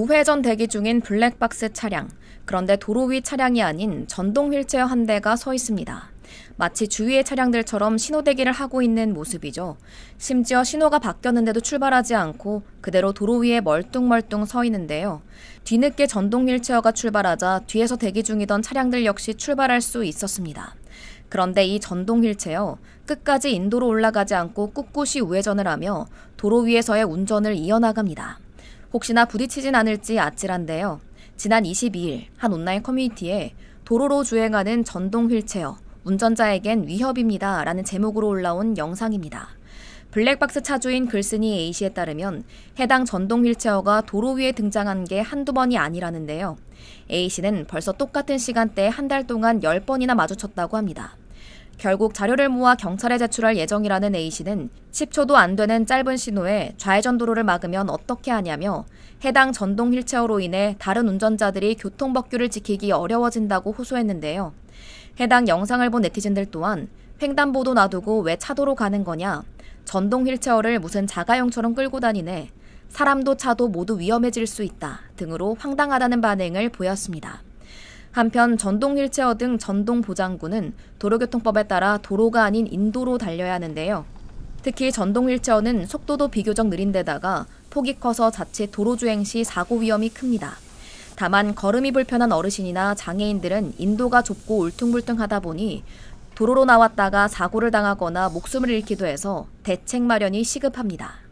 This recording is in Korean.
우회전 대기 중인 블랙박스 차량. 그런데 도로 위 차량이 아닌 전동 휠체어 한 대가 서 있습니다. 마치 주위의 차량들처럼 신호대기를 하고 있는 모습이죠. 심지어 신호가 바뀌었는데도 출발하지 않고 그대로 도로 위에 멀뚱멀뚱 서 있는데요. 뒤늦게 전동 휠체어가 출발하자 뒤에서 대기 중이던 차량들 역시 출발할 수 있었습니다. 그런데 이 전동 휠체어 끝까지 인도로 올라가지 않고 꿋꿋이 우회전을 하며 도로 위에서의 운전을 이어나갑니다. 혹시나 부딪히진 않을지 아찔한데요. 지난 22일 한 온라인 커뮤니티에 도로로 주행하는 전동 휠체어, 운전자에겐 위협입니다. 라는 제목으로 올라온 영상입니다. 블랙박스 차주인 글쓴이 A씨에 따르면 해당 전동 휠체어가 도로 위에 등장한 게 한두 번이 아니라는데요. A씨는 벌써 똑같은 시간대에 한 달 동안 10번이나 마주쳤다고 합니다. 결국 자료를 모아 경찰에 제출할 예정이라는 A씨는 10초도 안 되는 짧은 신호에 좌회전 도로를 막으면 어떻게 하냐며 해당 전동 휠체어로 인해 다른 운전자들이 교통법규를 지키기 어려워진다고 호소했는데요. 해당 영상을 본 네티즌들 또한 횡단보도 놔두고 왜 차도로 가는 거냐, 전동 휠체어를 무슨 자가용처럼 끌고 다니네, 사람도 차도 모두 위험해질 수 있다 등으로 황당하다는 반응을 보였습니다. 한편 전동 휠체어 등 전동 보장구는 도로교통법에 따라 도로가 아닌 인도로 달려야 하는데요. 특히 전동 휠체어는 속도도 비교적 느린 데다가 폭이 커서 자칫 도로주행 시 사고 위험이 큽니다. 다만 걸음이 불편한 어르신이나 장애인들은 인도가 좁고 울퉁불퉁하다 보니 도로로 나왔다가 사고를 당하거나 목숨을 잃기도 해서 대책 마련이 시급합니다.